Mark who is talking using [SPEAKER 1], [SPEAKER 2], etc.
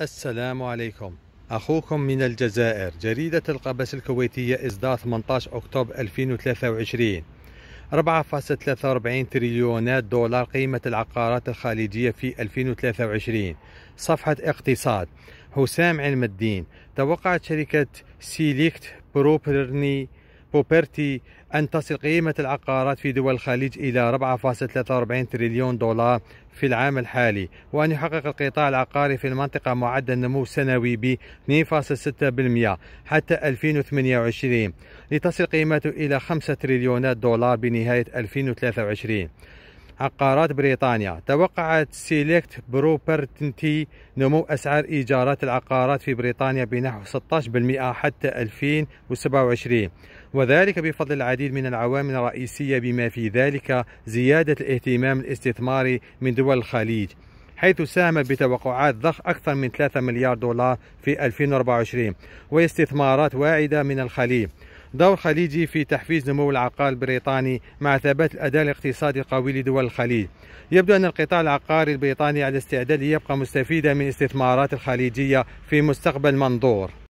[SPEAKER 1] السلام عليكم أخوكم من الجزائر جريدة القبس الكويتية إصدار 18 أكتوبر 2023 4.43 تريليونات دولار قيمة العقارات الخليجية في 2023 صفحة اقتصاد حسام علم الدين توقعت شركة سيليكت بروبرني بوبرتي أن تصل قيمة العقارات في دول الخليج إلى 4.43 تريليون دولار في العام الحالي وأن يحقق القطاع العقاري في المنطقة معدل نمو سنوي ب 2.6% حتى 2028 لتصل قيمته إلى 5 تريليونات دولار بنهاية 2023 عقارات بريطانيا توقعت سيليكت بروبرتنتي نمو أسعار إيجارات العقارات في بريطانيا بنحو 16% حتى 2027 وذلك بفضل العديد من العوامل الرئيسية بما في ذلك زيادة الاهتمام الاستثماري من دول الخليج حيث ساهم بتوقعات ضخ أكثر من 3 مليار دولار في 2024 واستثمارات واعدة من الخليج دور خليجي في تحفيز نمو العقار البريطاني مع ثبات الأداء الاقتصادي القوي لدول الخليج يبدو أن القطاع العقاري البريطاني على استعداد ليبقى مستفيدا من استثمارات الخليجية في مستقبل منظور